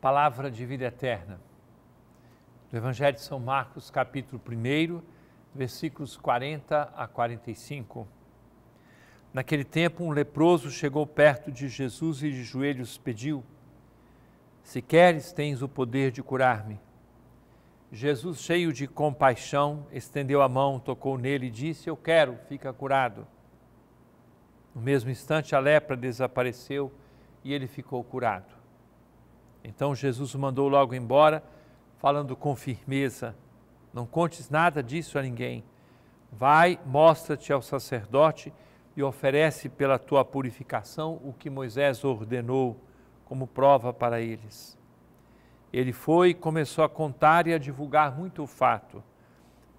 palavra de vida eterna. Do Evangelho de São Marcos, capítulo 1, versículos 40 a 45. Naquele tempo, um leproso chegou perto de Jesus e de joelhos pediu: Se queres, tens o poder de curar-me. Jesus, cheio de compaixão, estendeu a mão, tocou nele e disse: Eu quero, fica curado. No mesmo instante, a lepra desapareceu e ele ficou curado. Então Jesus o mandou logo embora, falando com firmeza: Não contes nada disso a ninguém. Vai, mostra-te ao sacerdote e oferece pela tua purificação o que Moisés ordenou como prova para eles. Ele foi e começou a contar e a divulgar muito o fato.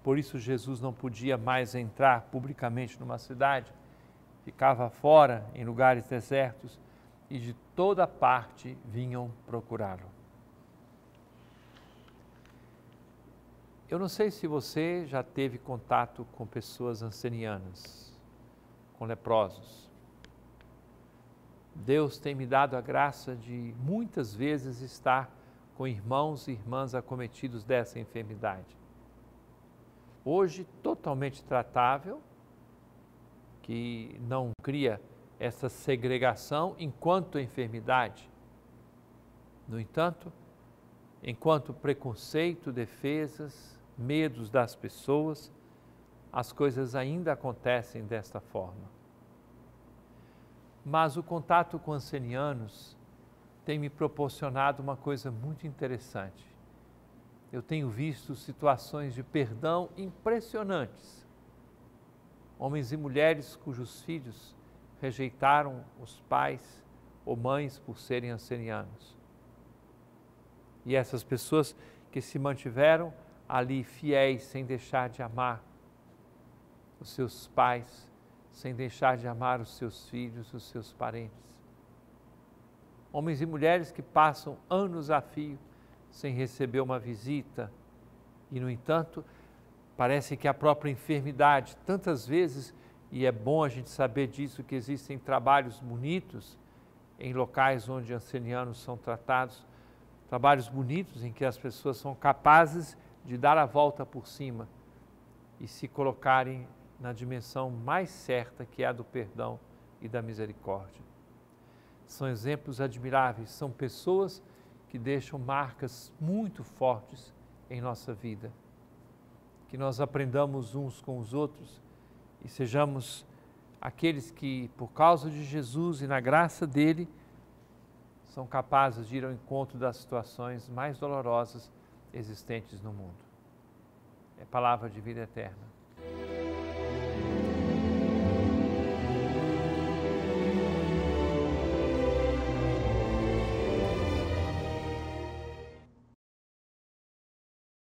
Por isso Jesus não podia mais entrar publicamente numa cidade, ficava fora em lugares desertos e de toda parte vinham procurá-lo. Eu não sei se você já teve contato com pessoas ancenianas, com leprosos. Deus tem me dado a graça de muitas vezes estar com irmãos e irmãs acometidos dessa enfermidade. Hoje, totalmente tratável, que não cria essa segregação enquanto enfermidade. No entanto, enquanto preconceito, defesas, medos das pessoas, as coisas ainda acontecem desta forma. Mas o contato com ancenianos tem me proporcionado uma coisa muito interessante. Eu tenho visto situações de perdão impressionantes. Homens e mulheres cujos filhos rejeitaram os pais ou mães por serem ancenianos. E essas pessoas que se mantiveram ali fiéis, sem deixar de amar os seus pais, sem deixar de amar os seus filhos, os seus parentes. Homens e mulheres que passam anos a fio sem receber uma visita e, no entanto, parece que a própria enfermidade tantas vezes e é bom a gente saber disso, que existem trabalhos bonitos em locais onde ancenianos são tratados, trabalhos bonitos em que as pessoas são capazes de dar a volta por cima e se colocarem na dimensão mais certa, que é a do perdão e da misericórdia. São exemplos admiráveis, são pessoas que deixam marcas muito fortes em nossa vida. Que nós aprendamos uns com os outros e sejamos aqueles que, por causa de Jesus e na graça dele, são capazes de ir ao encontro das situações mais dolorosas existentes no mundo. É palavra de vida eterna.